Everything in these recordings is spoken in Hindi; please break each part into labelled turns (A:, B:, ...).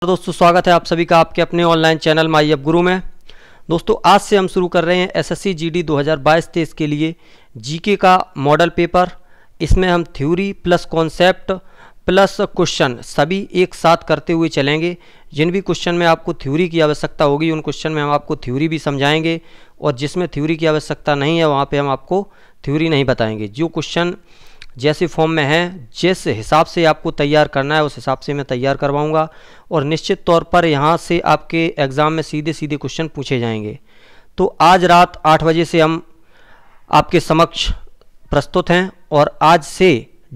A: तो दोस्तों स्वागत है आप सभी का आपके अपने ऑनलाइन चैनल माई अब गुरु में दोस्तों आज से हम शुरू कर रहे हैं एसएससी जीडी 2022 तेईस के लिए जीके का मॉडल पेपर इसमें हम theory plus concept plus question सभी एक साथ करते हुए चलेंगे जिन भी क्वेश्चन में आपको थ्योरी की आवश्यकता होगी उन क्वेश्चन में हम आपको थ्योरी भी समझाएंगे और जिसमें थ्योरी की आवश्यकता नहीं है वहाँ पर हम आपको थ्योरी नहीं बताएंगे जो क्वेश्चन जैसे फॉर्म में हैं जिस हिसाब से आपको तैयार करना है उस हिसाब से मैं तैयार करवाऊँगा और निश्चित तौर पर यहाँ से आपके एग्ज़ाम में सीधे सीधे क्वेश्चन पूछे जाएंगे तो आज रात आठ बजे से हम आपके समक्ष प्रस्तुत हैं और आज से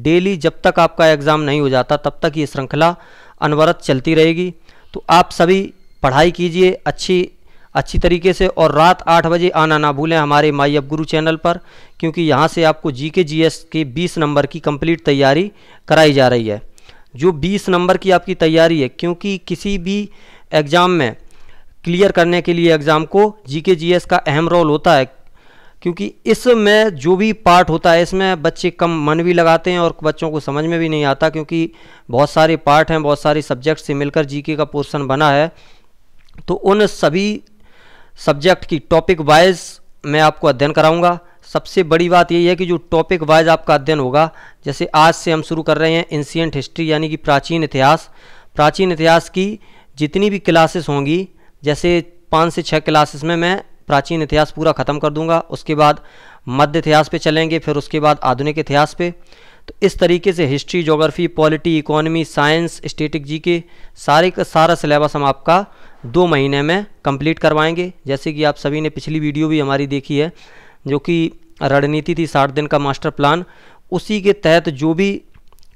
A: डेली जब तक आपका एग्ज़ाम नहीं हो जाता तब तक ये श्रृंखला अनवरत चलती रहेगी तो आप सभी पढ़ाई कीजिए अच्छी अच्छी तरीके से और रात आठ बजे आना ना भूलें हमारे माई अब गुरु चैनल पर क्योंकि यहाँ से आपको जी के जी एस के बीस नंबर की कंप्लीट तैयारी कराई जा रही है जो बीस नंबर की आपकी तैयारी है क्योंकि किसी भी एग्ज़ाम में क्लियर करने के लिए एग्ज़ाम को जी के जी एस का अहम रोल होता है क्योंकि इसमें जो भी पार्ट होता है इसमें बच्चे कम मन भी लगाते हैं और बच्चों को समझ में भी नहीं आता क्योंकि बहुत सारे पार्ट हैं बहुत सारे सब्जेक्ट से मिलकर जीके का पोर्शन बना है तो उन सभी सब्जेक्ट की टॉपिक वाइज मैं आपको अध्ययन कराऊंगा सबसे बड़ी बात यही है कि जो टॉपिक वाइज आपका अध्ययन होगा जैसे आज से हम शुरू कर रहे हैं एंशियंट हिस्ट्री यानी कि प्राचीन इतिहास प्राचीन इतिहास की जितनी भी क्लासेस होंगी जैसे पाँच से छः क्लासेस में मैं प्राचीन इतिहास पूरा ख़त्म कर दूंगा उसके बाद मध्य इतिहास पे चलेंगे फिर उसके बाद आधुनिक इतिहास पे तो इस तरीके से history geography polity economy science static G K सारे का सारा सिलेबस हम आपका दो महीने में कंप्लीट करवाएंगे जैसे कि आप सभी ने पिछली वीडियो भी हमारी देखी है जो कि रणनीति थी साठ दिन का मास्टर प्लान उसी के तहत जो भी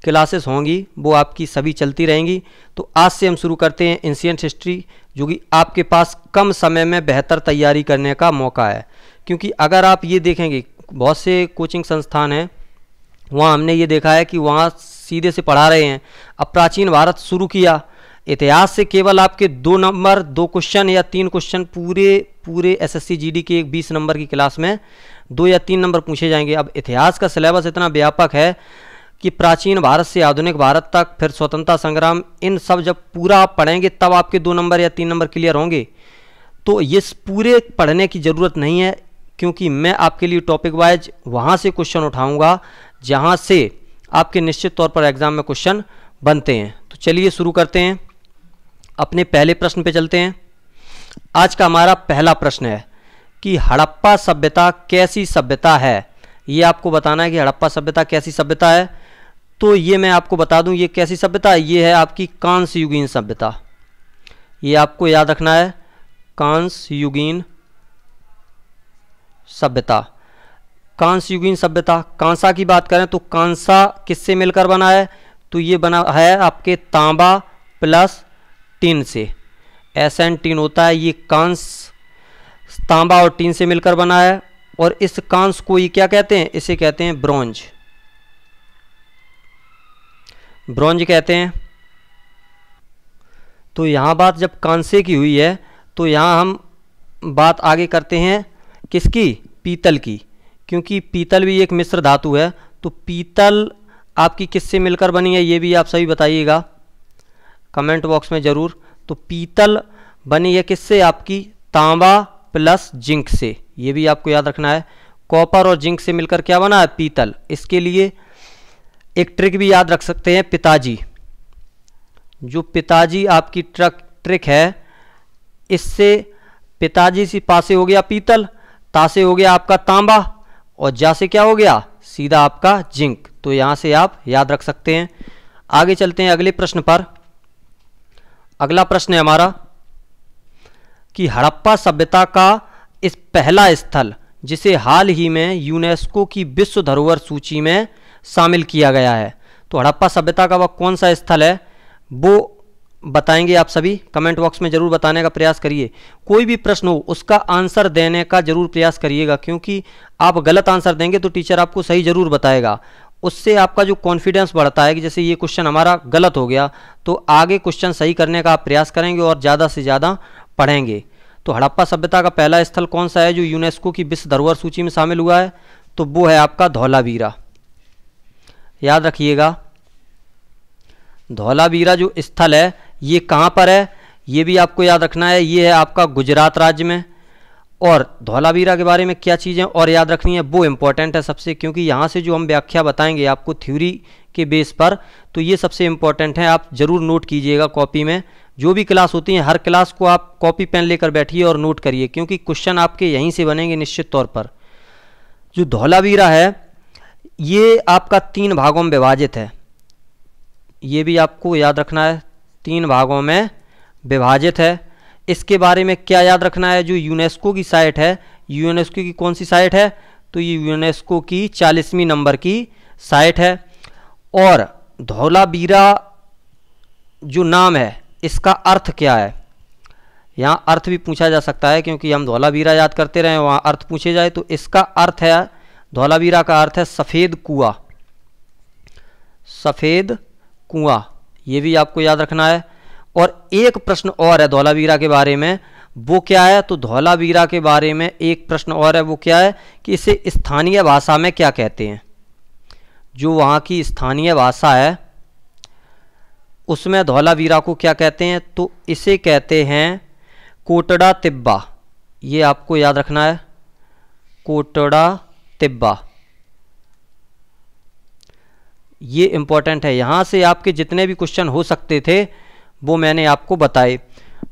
A: क्लासेस होंगी वो आपकी सभी चलती रहेंगी तो आज से हम शुरू करते हैं एंशियंट हिस्ट्री जो कि आपके पास कम समय में बेहतर तैयारी करने का मौका है क्योंकि अगर आप ये देखेंगे बहुत से कोचिंग संस्थान हैं वहाँ हमने ये देखा है कि वहाँ सीधे से पढ़ा रहे हैं अब प्राचीन भारत शुरू किया इतिहास से केवल आपके दो नंबर दो क्वेश्चन या तीन क्वेश्चन पूरे पूरे एसएससी जीडी के एक बीस नंबर की क्लास में दो या तीन नंबर पूछे जाएंगे अब इतिहास का सिलेबस इतना व्यापक है कि प्राचीन भारत से आधुनिक भारत तक फिर स्वतंत्रता संग्राम इन सब जब पूरा आप पढ़ेंगे तब आपके दो नंबर या तीन नंबर क्लियर होंगे तो ये पूरे पढ़ने की ज़रूरत नहीं है क्योंकि मैं आपके लिए टॉपिक वाइज वहाँ से क्वेश्चन उठाऊँगा जहाँ से आपके निश्चित तौर पर एग्ज़ाम में क्वेश्चन बनते हैं तो चलिए शुरू करते हैं अपने पहले प्रश्न पे चलते हैं आज का हमारा पहला प्रश्न है कि हड़प्पा सभ्यता कैसी सभ्यता है ये आपको बताना है कि हड़प्पा सभ्यता कैसी सभ्यता है तो ये मैं आपको बता दूं ये कैसी सभ्यता है ये है आपकी कांस युगीन सभ्यता ये आपको याद रखना है कांस युगीन सभ्यता कांस युगीन सभ्यता कांसा की बात करें तो कांसा किससे मिलकर बना है तो ये बना है आपके तांबा प्लस टिन से एस एन टिन होता है ये कांस तांबा और टीन से मिलकर बना है और इस कांस को ये क्या कहते हैं इसे कहते हैं ब्रॉन्ज ब्रॉन्ज कहते हैं तो यहाँ बात जब कांसे की हुई है तो यहाँ हम बात आगे करते हैं किसकी पीतल की क्योंकि पीतल भी एक मिश्र धातु है तो पीतल आपकी किससे मिलकर बनी है ये भी आप सभी बताइएगा कमेंट बॉक्स में ज़रूर तो पीतल बनी है किससे आपकी तांबा प्लस जिंक से ये भी आपको याद रखना है कॉपर और जिंक से मिलकर क्या बना है पीतल इसके लिए एक ट्रिक भी याद रख सकते हैं पिताजी जो पिताजी आपकी ट्रक ट्रिक है इससे पिताजी से पासे हो गया पीतल तासे हो गया आपका तांबा और जा से क्या हो गया सीधा आपका जिंक तो यहाँ से आप याद रख सकते हैं आगे चलते हैं अगले प्रश्न पर अगला प्रश्न है हमारा कि हड़प्पा सभ्यता का इस पहला स्थल जिसे हाल ही में यूनेस्को की विश्व धरोहर सूची में शामिल किया गया है तो हड़प्पा सभ्यता का वह कौन सा स्थल है वो बताएंगे आप सभी कमेंट बॉक्स में ज़रूर बताने का प्रयास करिए कोई भी प्रश्न हो उसका आंसर देने का ज़रूर प्रयास करिएगा क्योंकि आप गलत आंसर देंगे तो टीचर आपको सही ज़रूर बताएगा उससे आपका जो कॉन्फिडेंस बढ़ता है कि जैसे ये क्वेश्चन हमारा गलत हो गया तो आगे क्वेश्चन सही करने का आप प्रयास करेंगे और ज़्यादा से ज़्यादा पढ़ेंगे तो हड़प्पा सभ्यता का पहला स्थल कौन सा है जो यूनेस्को की विश्व धरोहर सूची में शामिल हुआ है तो वो है आपका धौलावीरा याद रखिएगा धौलावीरा जो स्थल है ये कहाँ पर है ये भी आपको याद रखना है ये है आपका गुजरात राज्य में और धौलावीरा के बारे में क्या चीज़ें और याद रखनी है वो इम्पॉर्टेंट है सबसे क्योंकि यहाँ से जो हम व्याख्या बताएंगे आपको थ्योरी के बेस पर तो ये सबसे इम्पॉर्टेंट है आप ज़रूर नोट कीजिएगा कॉपी में जो भी क्लास होती है हर क्लास को आप कॉपी पेन लेकर बैठिए और नोट करिए क्योंकि क्वेश्चन आपके यहीं से बनेंगे निश्चित तौर पर जो धौलावीरा है ये आपका तीन भागों में विभाजित है ये भी आपको याद रखना है तीन भागों में विभाजित है इसके बारे में क्या याद रखना है जो यूनेस्को की साइट है यूनेस्को की कौन सी साइट है तो ये यूनेस्को की चालीसवीं नंबर की साइट है और धौलाबीरा जो नाम है इसका अर्थ क्या है यहाँ अर्थ भी पूछा जा सकता है क्योंकि हम धौलाबीरा याद करते रहे वहाँ अर्थ पूछे जाए तो इसका अर्थ है धौलाबीरा का अर्थ है सफ़ेद कुआ सफ़ेद कुआ ये भी आपको याद रखना है और एक प्रश्न और है धौलावीरा के बारे में वो क्या है तो धौलावीरा के बारे में एक प्रश्न और है वो क्या है कि इसे स्थानीय भाषा में क्या कहते हैं जो वहाँ की स्थानीय भाषा है उसमें धौलावीरा को क्या कहते हैं तो इसे कहते हैं कोटड़ा तिब्बा ये आपको याद रखना है कोटड़ा तिब्बा ये इंपॉर्टेंट है यहाँ से आपके जितने भी क्वेश्चन हो सकते थे वो मैंने आपको बताए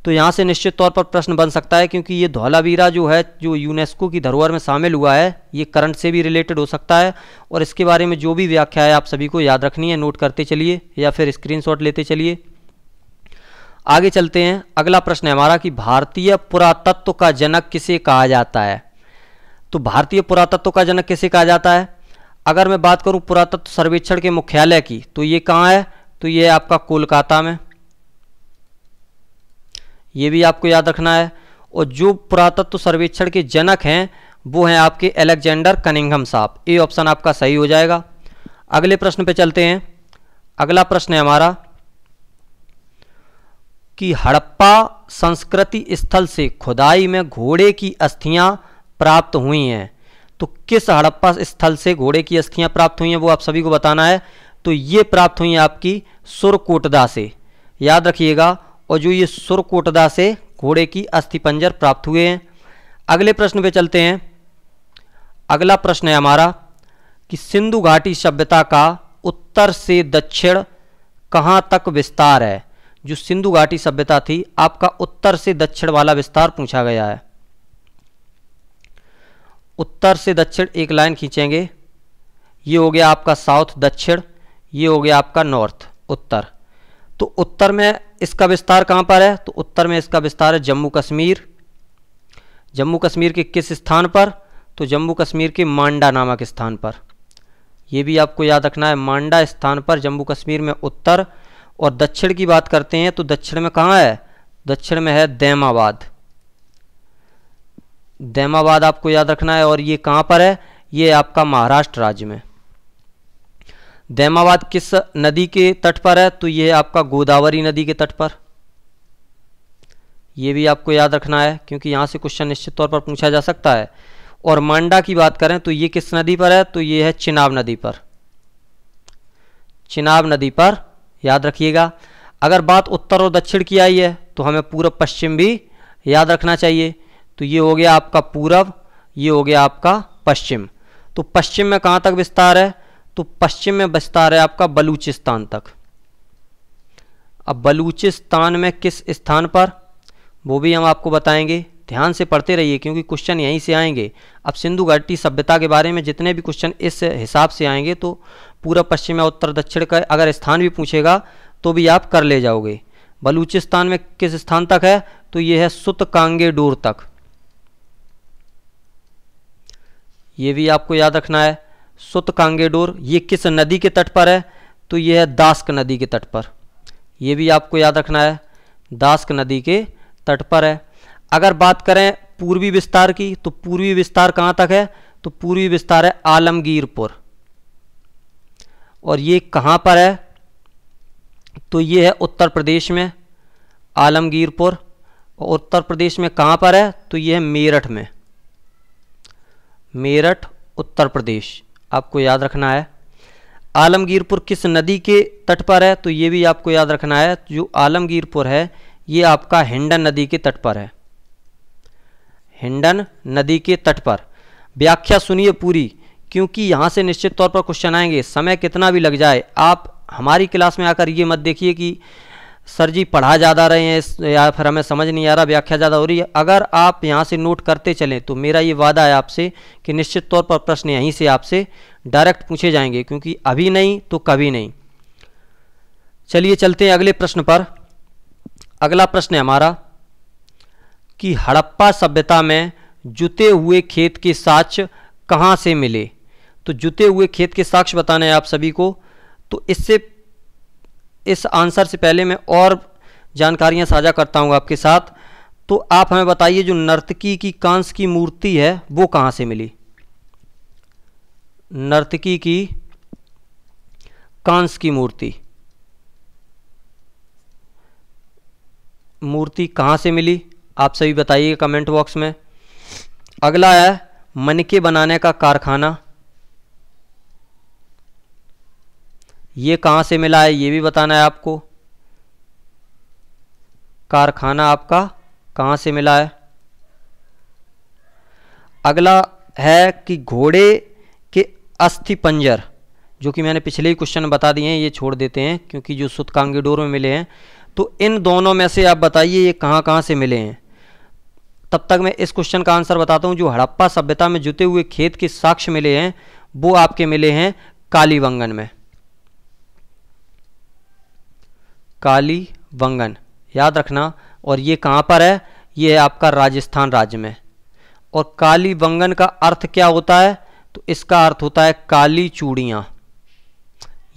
A: तो यहाँ से निश्चित तौर पर प्रश्न बन सकता है क्योंकि ये धौलावीरा जो है जो यूनेस्को की धरोहर में शामिल हुआ है ये करंट से भी रिलेटेड हो सकता है और इसके बारे में जो भी व्याख्या है आप सभी को याद रखनी है नोट करते चलिए या फिर स्क्रीनशॉट लेते चलिए आगे चलते हैं अगला प्रश्न है हमारा कि भारतीय पुरातत्व का जनक किसे कहा जाता है तो भारतीय पुरातत्व का जनक किसे कहा जाता है अगर मैं बात करूं पुरातत्व सर्वेक्षण के मुख्यालय की तो ये कहाँ है तो ये आपका कोलकाता में ये भी आपको याद रखना है और जो पुरातत्व सर्वेक्षण के जनक हैं वो हैं आपके एलेक्जेंडर कनिंगम साहब ए ऑप्शन आपका सही हो जाएगा अगले प्रश्न पे चलते हैं अगला प्रश्न है हमारा कि हड़प्पा संस्कृति स्थल से खुदाई में घोड़े की अस्थियां प्राप्त हुई हैं तो किस हड़प्पा स्थल से घोड़े की अस्थियां प्राप्त हुई हैं वो आप सभी को बताना है तो ये प्राप्त हुई हैं आपकी सुरकोटदा से याद रखिएगा और जो ये सुरकोटदा से घोड़े की अस्थि पंजर प्राप्त हुए हैं अगले प्रश्न पे चलते हैं अगला प्रश्न है हमारा कि सिंधु घाटी सभ्यता का उत्तर से दक्षिण कहाँ तक विस्तार है जो सिंधु घाटी सभ्यता थी आपका उत्तर से दक्षिण वाला विस्तार पूछा गया है उत्तर से दक्षिण एक लाइन खींचेंगे ये हो गया आपका साउथ दक्षिण ये हो गया आपका नॉर्थ उत्तर तो उत्तर में इसका विस्तार कहाँ पर है तो उत्तर में इसका विस्तार है जम्मू कश्मीर जम्मू कश्मीर के किस स्थान पर तो जम्मू कश्मीर के मांडा नामक स्थान पर यह भी आपको याद रखना है मांडा स्थान पर जम्मू कश्मीर में उत्तर और दक्षिण की बात करते हैं तो दक्षिण में कहाँ है दक्षिण में है दैमाबाद दैमाबाद आपको याद रखना है और ये कहाँ पर है ये आपका महाराष्ट्र राज्य में दैमाबाद किस नदी के तट पर है तो ये आपका गोदावरी नदी के तट पर ये भी आपको याद रखना है क्योंकि यहाँ से क्वेश्चन निश्चित तौर पर पूछा जा सकता है और मांडा की बात करें तो ये किस नदी पर है तो ये है चिनाब नदी पर चिनाब नदी पर याद रखिएगा अगर बात उत्तर और दक्षिण की आई है तो हमें पूरब पश्चिम भी याद रखना चाहिए तो ये हो गया आपका पूरब ये हो गया आपका पश्चिम तो पश्चिम में कहाँ तक विस्तार है तो पश्चिम में बचता रहा आपका बलूचिस्तान तक अब बलूचिस्तान में किस स्थान पर वो भी हम आपको बताएंगे ध्यान से पढ़ते रहिए क्योंकि क्वेश्चन यहीं से आएंगे अब सिंधु घाटी सभ्यता के बारे में जितने भी क्वेश्चन इस हिसाब से आएंगे तो पूरा पश्चिम या उत्तर दक्षिण का अगर स्थान भी पूछेगा तो भी आप कर ले जाओगे बलूचिस्तान में किस स्थान तक है तो यह है सुत कांगे डोर तक ये भी आपको याद रखना है सुत कांगेडोर ये किस नदी के तट पर है तो ये है दास्क नदी के तट पर ये भी आपको याद रखना है दास्क नदी के तट पर है अगर बात करें पूर्वी विस्तार की तो पूर्वी विस्तार कहाँ तक है तो पूर्वी विस्तार है आलमगीरपुर और ये कहाँ पर है तो ये है उत्तर प्रदेश में आलमगीरपुर और उत्तर प्रदेश में कहाँ पर है तो ये है मेरठ में मेरठ उत्तर प्रदेश आपको याद रखना है आलमगीरपुर किस नदी के तट पर है तो ये भी आपको याद रखना है जो आलमगीरपुर है ये आपका हिंडन नदी के तट पर है हिंडन नदी के तट पर व्याख्या सुनिए पूरी क्योंकि यहाँ से निश्चित तौर पर क्वेश्चन आएंगे समय कितना भी लग जाए आप हमारी क्लास में आकर ये मत देखिए कि सर जी पढ़ा ज़्यादा रहे हैं या फिर हमें समझ नहीं आ रहा व्याख्या ज़्यादा हो रही है अगर आप यहाँ से नोट करते चलें तो मेरा ये वादा है आपसे कि निश्चित तौर पर प्रश्न यहीं से आपसे डायरेक्ट पूछे जाएंगे क्योंकि अभी नहीं तो कभी नहीं चलिए चलते हैं अगले प्रश्न पर अगला प्रश्न है हमारा कि हड़प्पा सभ्यता में जुते हुए खेत के साक्ष्य कहाँ से मिले तो जुते हुए खेत के साक्ष्य बताने हैं आप सभी को तो इससे इस आंसर से पहले मैं और जानकारियां साझा करता हूँ आपके साथ तो आप हमें बताइए जो नर्तकी की कांस की मूर्ति है वो कहाँ से मिली नर्तकी की कांस की मूर्ति मूर्ति कहाँ से मिली आप सभी बताइए कमेंट बॉक्स में अगला है मनके बनाने का कारखाना ये कहाँ से मिला है ये भी बताना है आपको कारखाना आपका कहाँ से मिला है अगला है कि घोड़े के अस्थि पंजर जो कि मैंने पिछले ही क्वेश्चन बता दिए हैं ये छोड़ देते हैं क्योंकि जो सुतकांगीडोर कांगीडोर में मिले हैं तो इन दोनों में से आप बताइए ये कहाँ कहाँ से मिले हैं तब तक मैं इस क्वेश्चन का आंसर बताता हूँ जो हड़प्पा सभ्यता में जुते हुए खेत के साक्ष्य मिले हैं वो आपके मिले हैं कालीवंगन में काली वंगन याद रखना और ये कहाँ पर है ये है आपका राजस्थान राज्य में और काली वंगन का अर्थ क्या होता है तो इसका अर्थ होता है काली चूड़ियाँ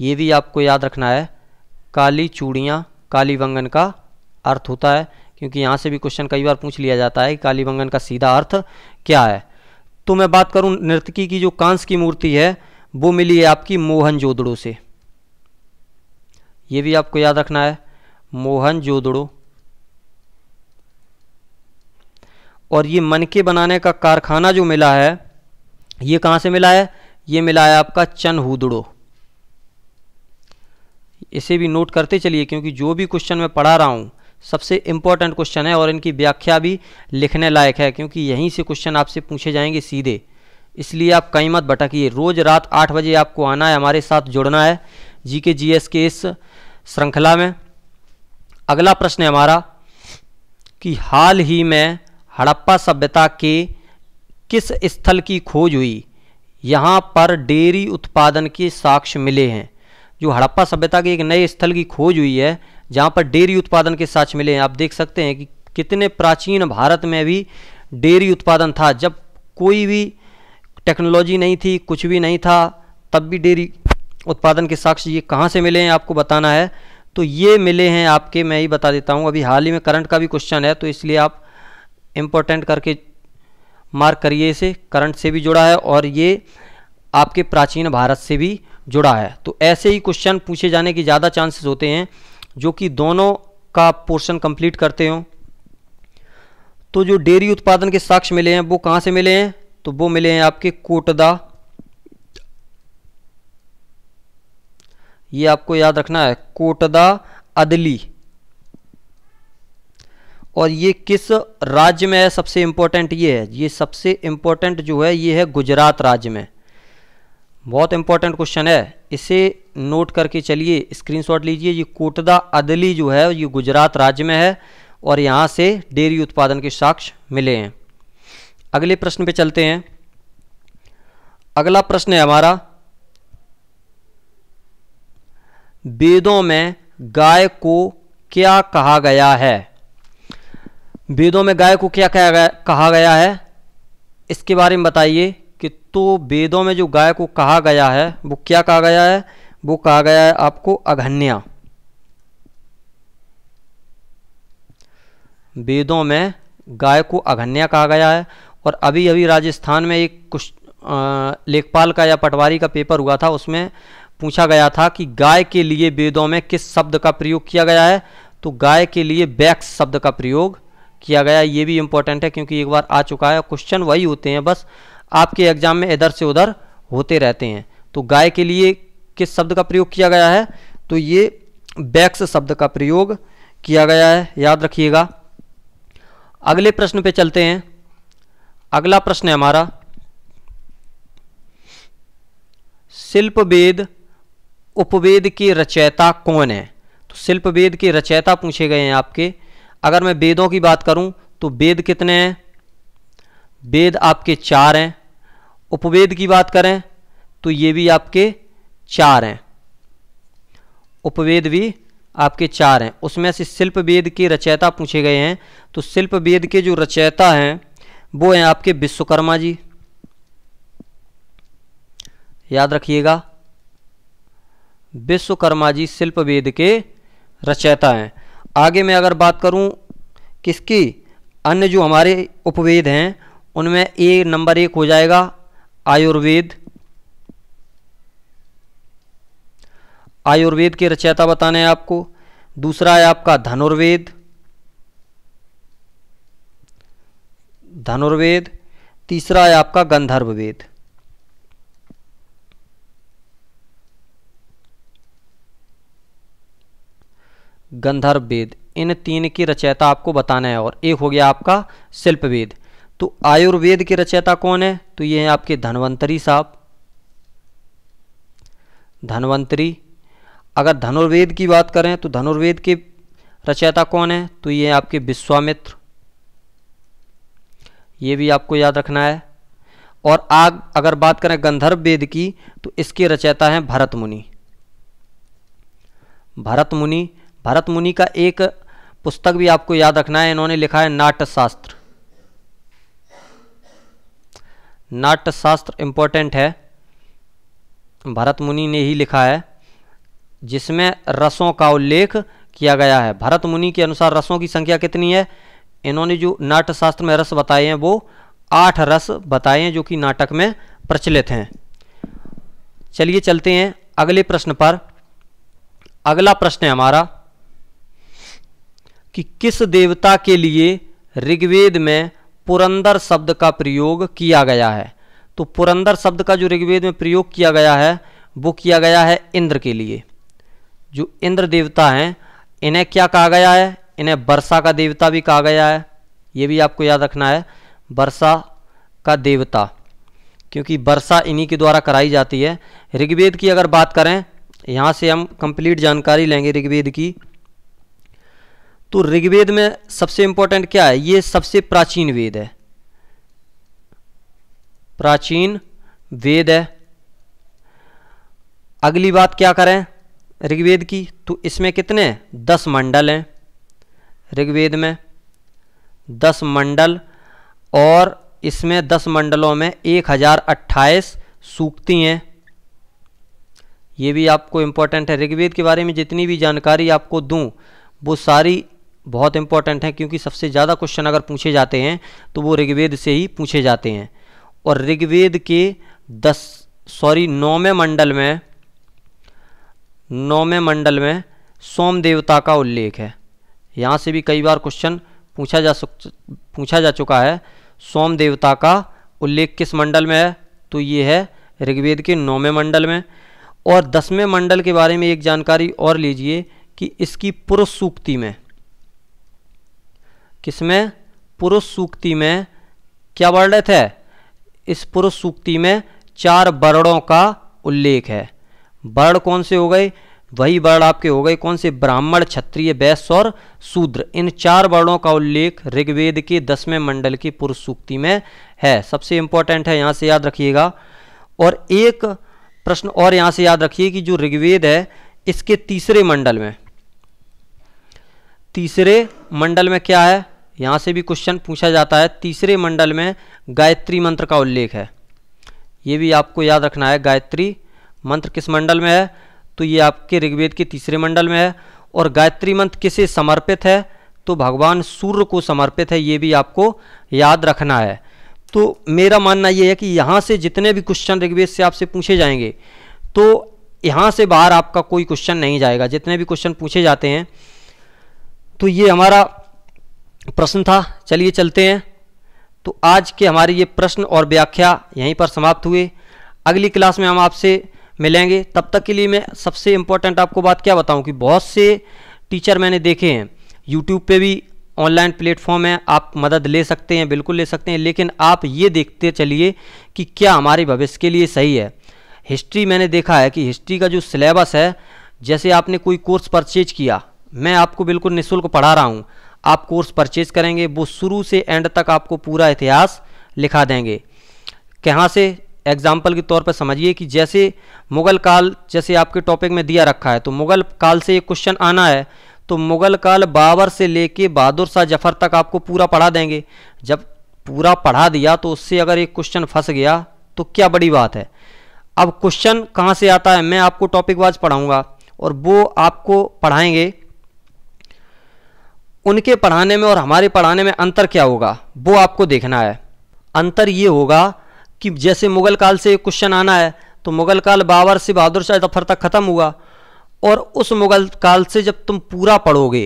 A: ये भी आपको याद रखना है काली चूड़ियाँ काली वंगन का अर्थ होता है क्योंकि यहाँ से भी क्वेश्चन कई बार पूछ लिया जाता है कि काली वंगन का सीधा अर्थ क्या है तो मैं बात करूँ नृतकी की जो कांस की मूर्ति है वो मिली है आपकी मोहन जोदड़ो से ये भी आपको याद रखना है मोहन जोदड़ो और ये मन के बनाने का कारखाना जो मिला है ये कहाँ से मिला है ये मिला है आपका चनहुदड़ो इसे भी नोट करते चलिए क्योंकि जो भी क्वेश्चन मैं पढ़ा रहा हूँ सबसे इम्पॉर्टेंट क्वेश्चन है और इनकी व्याख्या भी लिखने लायक है क्योंकि यहीं से क्वेश्चन आपसे पूछे जाएंगे सीधे इसलिए आप कहीं मत भटकिए रोज़ रात आठ बजे आपको आना है हमारे साथ जुड़ना है जी जी एस के इस श्रृंखला में अगला प्रश्न है हमारा कि हाल ही में हड़प्पा सभ्यता के किस स्थल की खोज हुई यहाँ पर डेयरी उत्पादन के साक्ष्य मिले हैं जो हड़प्पा सभ्यता के एक नए स्थल की खोज हुई है जहाँ पर डेयरी उत्पादन के साक्ष्य मिले हैं आप देख सकते हैं कि कितने प्राचीन भारत में भी डेयरी उत्पादन था जब कोई भी टेक्नोलॉजी नहीं थी कुछ भी नहीं था तब भी डेयरी उत्पादन के साक्ष्य ये कहाँ से मिले हैं आपको बताना है तो ये मिले हैं आपके मैं ही बता देता हूँ अभी हाल ही में करंट का भी क्वेश्चन है तो इसलिए आप इम्पोर्टेंट करके मार्क करिए इसे करंट से भी जुड़ा है और ये आपके प्राचीन भारत से भी जुड़ा है तो ऐसे ही क्वेश्चन पूछे जाने के ज़्यादा चांसेस होते हैं जो कि दोनों का पोर्शन कंप्लीट करते हों तो जो डेयरी उत्पादन के साक्ष्य मिले हैं वो कहाँ से मिले हैं तो वो मिले हैं आपके कोटदा ये आपको याद रखना है कोटदा अदली और ये किस राज्य में है सबसे इम्पोर्टेंट ये है ये सबसे इम्पोर्टेंट जो है ये है गुजरात राज्य में बहुत इंपॉर्टेंट क्वेश्चन है इसे नोट करके चलिए स्क्रीनशॉट लीजिए ये कोटदा अदली जो है ये गुजरात राज्य में है और यहाँ से डेयरी उत्पादन के साक्ष्य मिले हैं अगले प्रश्न पे चलते हैं अगला प्रश्न है हमारा वेदों में गाय को क्या कहा गया है वेदों में गाय को क्या कहा गया है इसके बारे में बताइए कि तो वेदों में जो गाय को कहा गया है वो क्या कहा गया है वो कहा गया है आपको अघन्या वेदों में गाय को अघन्या कहा गया है और अभी अभी राजस्थान में एक कुछ लेखपाल का या पटवारी का पेपर हुआ था उसमें पूछा गया था कि गाय के लिए वेदों में किस शब्द का प्रयोग किया गया है तो गाय के लिए बैक्स शब्द का प्रयोग किया गया ये भी इंपॉर्टेंट है क्योंकि एक बार आ चुका है क्वेश्चन वही होते हैं बस आपके एग्जाम में इधर से उधर होते रहते हैं तो गाय के लिए किस शब्द का प्रयोग किया गया है तो ये बैक्स शब्द का प्रयोग किया गया है याद रखिएगा अगले प्रश्न पे चलते हैं अगला प्रश्न है हमारा शिल्प वेद उपवेद के रचयिता कौन है तो शिल्प वेद के रचयिता पूछे गए हैं आपके अगर मैं वेदों की बात करूं तो वेद कितने हैं वेद आपके चार हैं उपवेद की बात करें तो ये भी आपके चार हैं उपवेद भी आपके चार हैं उसमें से शिल्प वेद के रचयिता पूछे गए हैं तो शिल्प वेद के जो रचयिता हैं वो हैं आपके विश्वकर्मा जी याद रखिएगा विश्वकर्मा जी शिल्प वेद के रचयिता हैं आगे मैं अगर बात करूं किसकी अन्य जो हमारे उपवेद हैं उनमें एक नंबर एक हो जाएगा आयुर्वेद आयुर्वेद के रचयिता बताने हैं आपको दूसरा है आपका धनुर्वेद धनुर्वेद तीसरा है आपका गंधर्व वेद गंधर्व वेद इन तीन की रचयिता आपको बताना है और एक हो गया आपका शिल्प वेद तो आयुर्वेद की रचयिता कौन है तो ये है आपके धनवंतरी साहब धनवंतरी अगर धनुर्वेद की बात करें तो धनुर्वेद के रचयिता कौन है तो ये आपके विश्वामित्र ये भी आपको याद रखना है और आग अगर बात करें गंधर्व वेद की तो इसके रचयिता हैं भरत मुनि भरत मुनि भरत मुनि का एक पुस्तक भी आपको याद रखना है इन्होंने लिखा है नाट्यशास्त्र नाट्यशास्त्र इंपॉर्टेंट है भरत मुनि ने ही लिखा है जिसमें रसों का उल्लेख किया गया है भरत मुनि के अनुसार रसों की संख्या कितनी है इन्होंने जो नाट्यशास्त्र में रस बताए हैं वो आठ रस बताए हैं जो कि नाटक में प्रचलित हैं चलिए चलते हैं अगले प्रश्न पर अगला प्रश्न है हमारा कि किस देवता के लिए ऋग्वेद में पुरंदर शब्द का प्रयोग किया गया है तो पुरंदर शब्द का जो ऋग्वेद में प्रयोग किया गया है वो किया गया है इंद्र के लिए जो इंद्र देवता हैं इन्हें क्या कहा गया है इन्हें वर्षा का देवता भी कहा गया है ये भी आपको याद रखना है वर्षा का देवता क्योंकि वर्षा इन्हीं के द्वारा कराई जाती है ऋग्वेद की अगर बात करें यहाँ से हम कंप्लीट जानकारी लेंगे ऋग्वेद की तो ऋग्वेद में सबसे इंपॉर्टेंट क्या है ये सबसे प्राचीन वेद है प्राचीन वेद है अगली बात क्या करें ऋग्वेद की तो इसमें कितने दस मंडल हैं ऋग्वेद में दस मंडल और इसमें दस मंडलों में एक हज़ार अट्ठाईस सूक्ति हैं ये भी आपको इम्पोर्टेंट है ऋग्वेद के बारे में जितनी भी जानकारी आपको दूं वो सारी बहुत इंपॉर्टेंट हैं क्योंकि सबसे ज़्यादा क्वेश्चन अगर पूछे जाते हैं तो वो ऋग्वेद से ही पूछे जाते हैं और ऋग्वेद के दस सॉरी नौवें मंडल में नौवें मंडल में सोम देवता का उल्लेख है यहाँ से भी कई बार क्वेश्चन पूछा जा पूछा जा चुका है सोम देवता का उल्लेख किस मंडल में है तो ये है ऋग्वेद के नौवें मंडल में और दसवें मंडल के बारे में एक जानकारी और लीजिए कि इसकी पुरुष सूक्ति में किसमें पुरुष सूक्ति में क्या वर्णित है इस पुरुष सूक्ति में चार वर्णों का उल्लेख है वर्ण कौन से हो गए वही वर्ण आपके हो गए कौन से ब्राह्मण क्षत्रिय वैश्य और शूद्र इन चार वर्णों का उल्लेख ऋग्वेद के दसवें मंडल की पुरुष सूक्ति में है सबसे इंपॉर्टेंट है यहाँ से याद रखिएगा और एक प्रश्न और यहाँ से याद रखिए कि जो ऋग्वेद है इसके तीसरे मंडल में तीसरे मंडल में क्या है यहाँ से भी क्वेश्चन पूछा जाता है तीसरे मंडल में गायत्री मंत्र का उल्लेख है ये भी आपको याद रखना है गायत्री मंत्र किस मंडल में है तो ये आपके ऋग्वेद के तीसरे मंडल में है और गायत्री मंत्र किसे समर्पित है तो भगवान सूर्य को समर्पित है ये भी आपको याद रखना है तो मेरा मानना ये है कि यहाँ से जितने भी क्वेश्चन ऋग्वेद से आपसे पूछे जाएंगे तो यहाँ से बाहर आपका कोई क्वेश्चन नहीं जाएगा जितने भी क्वेश्चन पूछे जाते हैं तो ये हमारा प्रश्न था चलिए चलते हैं तो आज के हमारे ये प्रश्न और व्याख्या यहीं पर समाप्त हुए अगली क्लास में हम आपसे मिलेंगे तब तक के लिए मैं सबसे इम्पोर्टेंट आपको बात क्या बताऊं कि बहुत से टीचर मैंने देखे हैं यूट्यूब पे भी ऑनलाइन प्लेटफॉर्म है आप मदद ले सकते हैं बिल्कुल ले सकते हैं लेकिन आप ये देखते चलिए कि क्या हमारे भविष्य के लिए सही है हिस्ट्री मैंने देखा है कि हिस्ट्री का जो सिलेबस है जैसे आपने कोई कोर्स परचेज किया मैं आपको बिल्कुल निःशुल्क पढ़ा रहा हूँ आप कोर्स परचेज करेंगे वो शुरू से एंड तक आपको पूरा इतिहास लिखा देंगे कहाँ से एग्जाम्पल के तौर पर समझिए कि जैसे मुग़ल काल जैसे आपके टॉपिक में दिया रखा है तो मुग़ल काल से ये क्वेश्चन आना है तो मुग़ल काल बाबर से लेके बहादुर शाह जफ़र तक आपको पूरा पढ़ा देंगे जब पूरा पढ़ा दिया तो उससे अगर एक क्वेश्चन फंस गया तो क्या बड़ी बात है अब क्वेश्चन कहाँ से आता है मैं आपको टॉपिक वाइज पढ़ाऊँगा और वो आपको पढ़ाएंगे उनके पढ़ाने में और हमारे पढ़ाने में अंतर क्या होगा वो आपको देखना है अंतर ये होगा कि जैसे मुग़ल काल से क्वेश्चन आना है तो मुग़ल काल बाबर से बहादुर शाह जफर तक ख़त्म हुआ और उस मुग़ल काल से जब तुम पूरा पढ़ोगे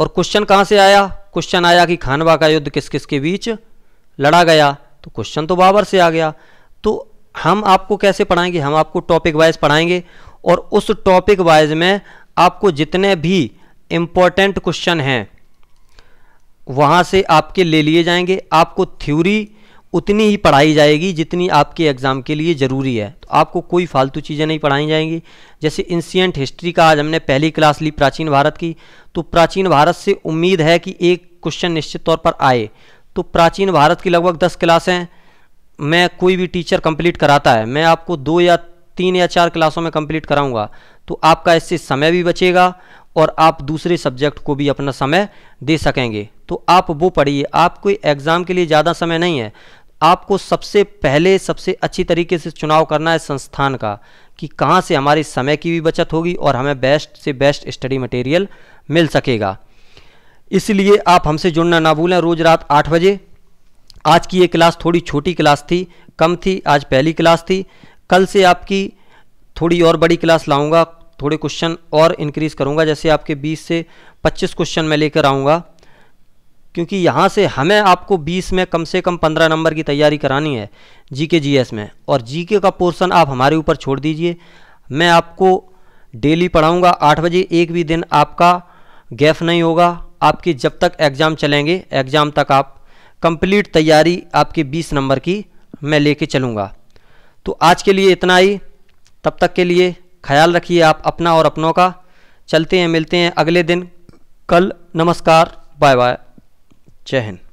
A: और क्वेश्चन कहाँ से आया क्वेश्चन आया कि खानवा का युद्ध किस किस के बीच लड़ा गया तो क्वेश्चन तो बाबर से आ गया तो हम आपको कैसे पढ़ाएंगे हम आपको टॉपिक वाइज पढ़ाएंगे और उस टॉपिक वाइज में आपको जितने भी इम्पोर्टेंट क्वेश्चन हैं वहाँ से आपके ले लिए जाएंगे आपको थ्योरी उतनी ही पढ़ाई जाएगी जितनी आपके एग्ज़ाम के लिए ज़रूरी है तो आपको कोई फालतू चीज़ें नहीं पढ़ाई जाएंगी जैसे इंसियंट हिस्ट्री का आज हमने पहली क्लास ली प्राचीन भारत की तो प्राचीन भारत से उम्मीद है कि एक क्वेश्चन निश्चित तौर पर आए तो प्राचीन भारत की लगभग दस क्लासें मैं कोई भी टीचर कंप्लीट कराता है मैं आपको दो या तीन या चार क्लासों में कंप्लीट कराऊंगा तो आपका इससे समय भी बचेगा और आप दूसरे सब्जेक्ट को भी अपना समय दे सकेंगे तो आप वो पढ़िए आप कोई एग्ज़ाम के लिए ज़्यादा समय नहीं है आपको सबसे पहले सबसे अच्छी तरीके से चुनाव करना है संस्थान का कि कहाँ से हमारे समय की भी बचत होगी और हमें बेस्ट से बेस्ट स्टडी मटेरियल मिल सकेगा इसलिए आप हमसे जुड़ना ना भूलें रोज़ रात आठ बजे आज की ये क्लास थोड़ी छोटी क्लास थी कम थी आज पहली क्लास थी कल से आपकी थोड़ी और बड़ी क्लास लाऊंगा थोड़े क्वेश्चन और इंक्रीज करूँगा जैसे आपके 20 से 25 क्वेश्चन मैं लेकर आऊँगा क्योंकि यहाँ से हमें आपको 20 में कम से कम 15 नंबर की तैयारी करानी है जीके जीएस में और जीके का पोर्शन आप हमारे ऊपर छोड़ दीजिए मैं आपको डेली पढ़ाऊँगा आठ बजे एक भी दिन आपका गैफ नहीं होगा आपके जब तक एग्ज़ाम चलेंगे एग्ज़ाम तक आप कंप्लीट तैयारी आपके 20 नंबर की मैं लेके चलूँगा तो आज के लिए इतना ही तब तक के लिए ख्याल रखिए आप अपना और अपनों का चलते हैं मिलते हैं अगले दिन कल नमस्कार बाय बाय जय हिंद